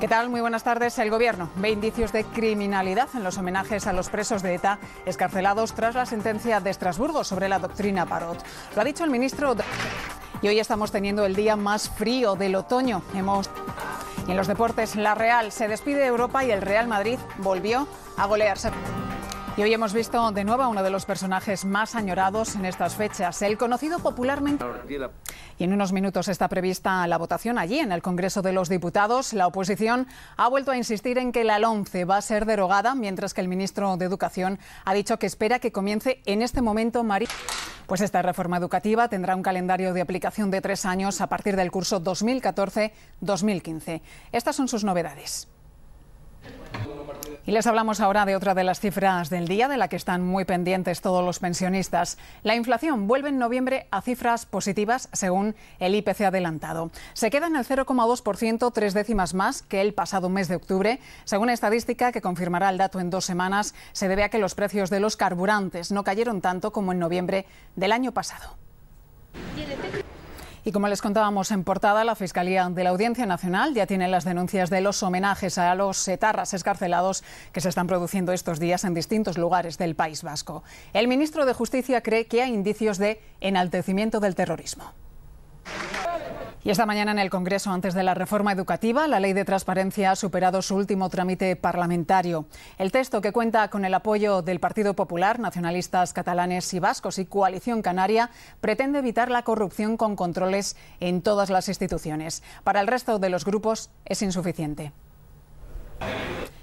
¿Qué tal? Muy buenas tardes. El Gobierno ve indicios de criminalidad en los homenajes a los presos de ETA escarcelados tras la sentencia de Estrasburgo sobre la doctrina Parot. Lo ha dicho el ministro. Y hoy estamos teniendo el día más frío del otoño. Hemos... Y en los deportes, la Real se despide de Europa y el Real Madrid volvió a golearse. Y hoy hemos visto de nuevo a uno de los personajes más añorados en estas fechas, el conocido popularmente... Y en unos minutos está prevista la votación allí, en el Congreso de los Diputados. La oposición ha vuelto a insistir en que la LOMCE va a ser derogada, mientras que el ministro de Educación ha dicho que espera que comience en este momento Pues esta reforma educativa tendrá un calendario de aplicación de tres años a partir del curso 2014-2015. Estas son sus novedades. Y les hablamos ahora de otra de las cifras del día de la que están muy pendientes todos los pensionistas. La inflación vuelve en noviembre a cifras positivas según el IPC adelantado. Se queda en el 0,2%, tres décimas más que el pasado mes de octubre. Según la estadística que confirmará el dato en dos semanas, se debe a que los precios de los carburantes no cayeron tanto como en noviembre del año pasado. E y como les contábamos en portada, la Fiscalía de la Audiencia Nacional ya tiene las denuncias de los homenajes a los etarras escarcelados que se están produciendo estos días en distintos lugares del País Vasco. El ministro de Justicia cree que hay indicios de enaltecimiento del terrorismo. Y esta mañana en el Congreso, antes de la reforma educativa, la ley de transparencia ha superado su último trámite parlamentario. El texto, que cuenta con el apoyo del Partido Popular, nacionalistas catalanes y vascos y Coalición Canaria, pretende evitar la corrupción con controles en todas las instituciones. Para el resto de los grupos es insuficiente.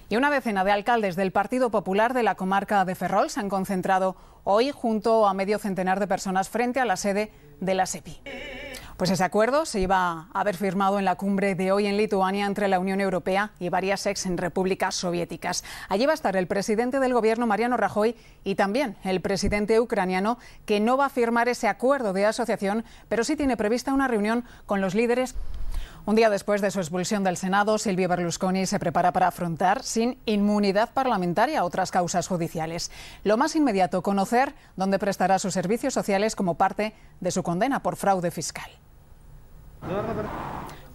Y una decena de alcaldes del Partido Popular de la comarca de Ferrol se han concentrado hoy junto a medio centenar de personas frente a la sede de la SEPI. Pues ese acuerdo se iba a haber firmado en la cumbre de hoy en Lituania entre la Unión Europea y varias ex repúblicas soviéticas. Allí va a estar el presidente del gobierno, Mariano Rajoy, y también el presidente ucraniano, que no va a firmar ese acuerdo de asociación, pero sí tiene prevista una reunión con los líderes. Un día después de su expulsión del Senado, Silvio Berlusconi se prepara para afrontar sin inmunidad parlamentaria otras causas judiciales. Lo más inmediato, conocer dónde prestará sus servicios sociales como parte de su condena por fraude fiscal.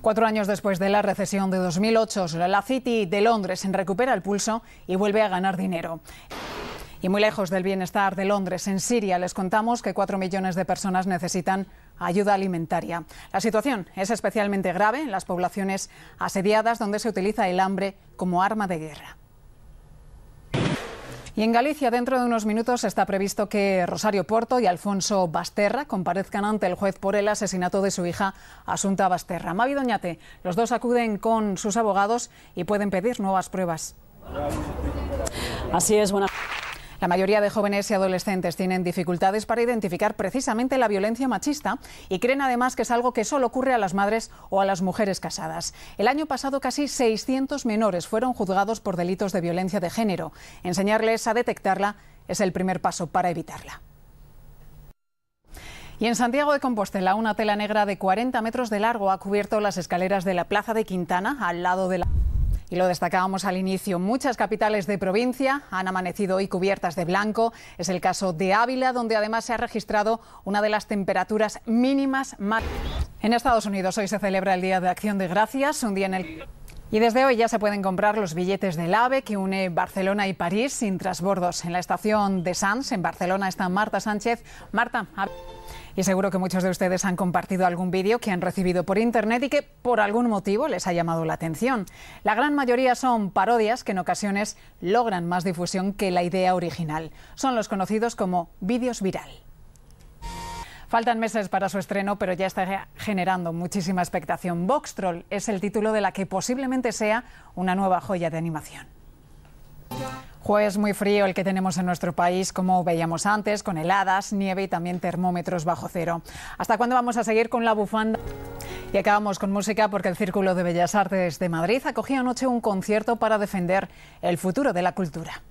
Cuatro años después de la recesión de 2008, la City de Londres recupera el pulso y vuelve a ganar dinero. Y muy lejos del bienestar de Londres, en Siria les contamos que cuatro millones de personas necesitan ayuda alimentaria. La situación es especialmente grave en las poblaciones asediadas donde se utiliza el hambre como arma de guerra. Y en Galicia, dentro de unos minutos, está previsto que Rosario Porto y Alfonso Basterra comparezcan ante el juez por el asesinato de su hija Asunta Basterra. Mavi Doñate, los dos acuden con sus abogados y pueden pedir nuevas pruebas. Así es, buenas la mayoría de jóvenes y adolescentes tienen dificultades para identificar precisamente la violencia machista y creen además que es algo que solo ocurre a las madres o a las mujeres casadas. El año pasado casi 600 menores fueron juzgados por delitos de violencia de género. Enseñarles a detectarla es el primer paso para evitarla. Y en Santiago de Compostela, una tela negra de 40 metros de largo ha cubierto las escaleras de la Plaza de Quintana, al lado de la... Y lo destacábamos al inicio, muchas capitales de provincia han amanecido hoy cubiertas de blanco. Es el caso de Ávila, donde además se ha registrado una de las temperaturas mínimas más... En Estados Unidos hoy se celebra el Día de Acción de Gracias, un día en el... que... Y desde hoy ya se pueden comprar los billetes del AVE que une Barcelona y París sin transbordos. En la estación de Sants, en Barcelona, está Marta Sánchez. Marta, y seguro que muchos de ustedes han compartido algún vídeo que han recibido por internet y que por algún motivo les ha llamado la atención. La gran mayoría son parodias que en ocasiones logran más difusión que la idea original. Son los conocidos como vídeos viral. Faltan meses para su estreno, pero ya está generando muchísima expectación. Box es el título de la que posiblemente sea una nueva joya de animación. Jueves muy frío el que tenemos en nuestro país, como veíamos antes, con heladas, nieve y también termómetros bajo cero. ¿Hasta cuándo vamos a seguir con la bufanda? Y acabamos con música porque el Círculo de Bellas Artes de Madrid acogió anoche un concierto para defender el futuro de la cultura.